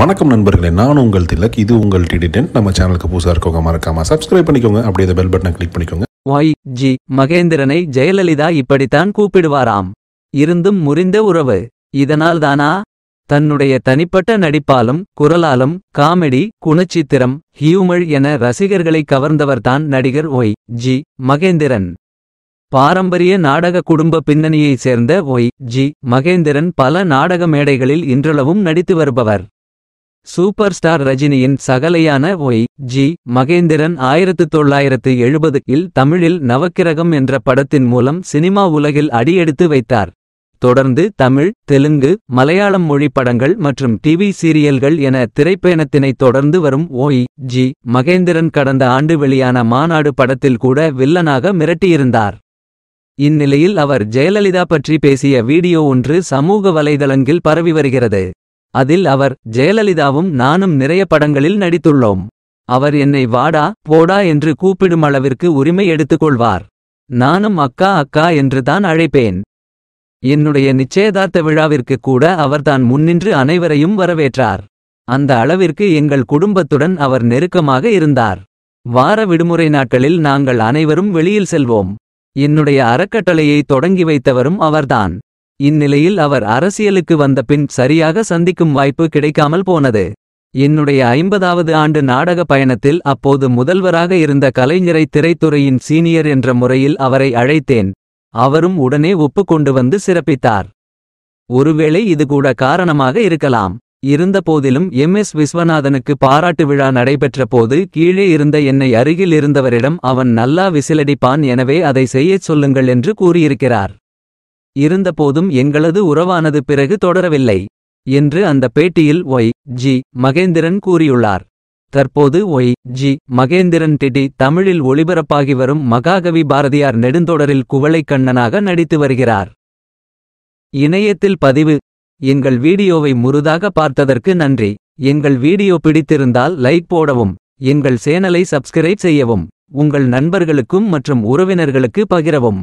வணக்கம் நண்பர்களே நான் உங்கள் திலக் இது உங்கள் டிடிடென்ட் நம்ம சேனலுக்கு புதுசாக இருக்கவங்க மறக்காம சப்ஸ்கிரைப் பண்ணிக்கோங்க அப்படியே பெல் பட்டனை கிளிக் பண்ணிக்கோங்க ஒய் ஜி மகேந்திரனை ஜெயலலிதா இப்படித்தான் கூப்பிடுவாராம் இருந்தும் முறிந்த உறவு இதனால் தானா தன்னுடைய தனிப்பட்ட நடிப்பாலும் குரலாலும் காமெடி குணச்சித்திரம் ஹியூமழ் என ரசிகர்களை கவர்ந்தவர்தான் நடிகர் ஒய் ஜி மகேந்திரன் பாரம்பரிய நாடக குடும்ப பின்னணியைச் சேர்ந்த ஒய் ஜி மகேந்திரன் பல நாடக மேடைகளில் இன்றளவும் நடித்து வருபவர் சூப்பர் ஸ்டார் ரஜினியின் சகலையான ஒய் ஜி மகேந்திரன் ஆயிரத்து தொள்ளாயிரத்து எழுபது இல் தமிழில் நவக்கிரகம் என்ற படத்தின் மூலம் சினிமா உலகில் அடியெடுத்து வைத்தார் தொடர்ந்து தமிழ் தெலுங்கு மலையாளம் மொழி படங்கள் மற்றும் டிவி சீரியல்கள் என திரைப்பயணத்தினை தொடர்ந்து வரும் ஓய் ஜி மகேந்திரன் கடந்த ஆண்டு வெளியான மாநாடு படத்தில் கூட வில்லனாக மிரட்டியிருந்தார் இந்நிலையில் அவர் ஜெயலலிதா பற்றி பேசிய வீடியோ ஒன்று சமூக வலைதளங்கில் பரவி வருகிறது அதில் அவர் ஜெயலலிதாவும் நானும் நிறைய படங்களில் நடித்துள்ளோம் அவர் என்னை வாடா போடா என்று கூப்பிடும் அளவிற்கு உரிமை எடுத்துக்கொள்வார் நானும் அக்கா அக்கா என்று தான் அழைப்பேன் என்னுடைய நிச்சயதார்த்த விழாவிற்கு கூட அவர்தான் முன்னின்று அனைவரையும் வரவேற்றார் அந்த அளவிற்கு எங்கள் குடும்பத்துடன் அவர் நெருக்கமாக இருந்தார் வார விடுமுறை நாட்களில் நாங்கள் அனைவரும் வெளியில் செல்வோம் என்னுடைய அறக்கட்டளையை தொடங்கி வைத்தவரும் அவர்தான் இந்நிலையில் அவர் அரசியலுக்கு வந்த பின் சரியாக சந்திக்கும் வாய்ப்பு கிடைக்காமல் போனது என்னுடைய ஐம்பதாவது ஆண்டு நாடக பயணத்தில் அப்போது முதல்வராக இருந்த கலைஞரை திரைத்துறையின் சீனியர் என்ற முறையில் அவரை அழைத்தேன் அவரும் உடனே ஒப்புக்கொண்டு வந்து சிறப்பித்தார் ஒருவேளை இது கூட காரணமாக இருக்கலாம் இருந்தபோதிலும் எம் எஸ் விஸ்வநாதனுக்கு பாராட்டு விழா நடைபெற்ற போது கீழே இருந்த என்னை அருகில் இருந்தவரிடம் அவன் நல்லா விசிலடிப்பான் எனவே அதை செய்யச் சொல்லுங்கள் என்று கூறியிருக்கிறார் இருந்தபோதும் எங்களது உறவானது பிறகு தொடரவில்லை என்று அந்த பேட்டியில் ஒய் ஜி மகேந்திரன் கூறியுள்ளார் தற்போது ஒய் ஜி மகேந்திரன் டிடி தமிழில் ஒளிபரப்பாகி வரும் மகாகவி பாரதியார் நெடுந்தொடரில் குவளைக்கண்ணனாக நடித்து வருகிறார் இணையத்தில் பதிவு எங்கள் வீடியோவை முருதாக பார்த்ததற்கு நன்றி எங்கள் வீடியோ பிடித்திருந்தால் லைக் போடவும் எங்கள் சேனலை சப்ஸ்கிரைப் செய்யவும் உங்கள் நண்பர்களுக்கும் மற்றும் உறவினர்களுக்கு பகிரவும்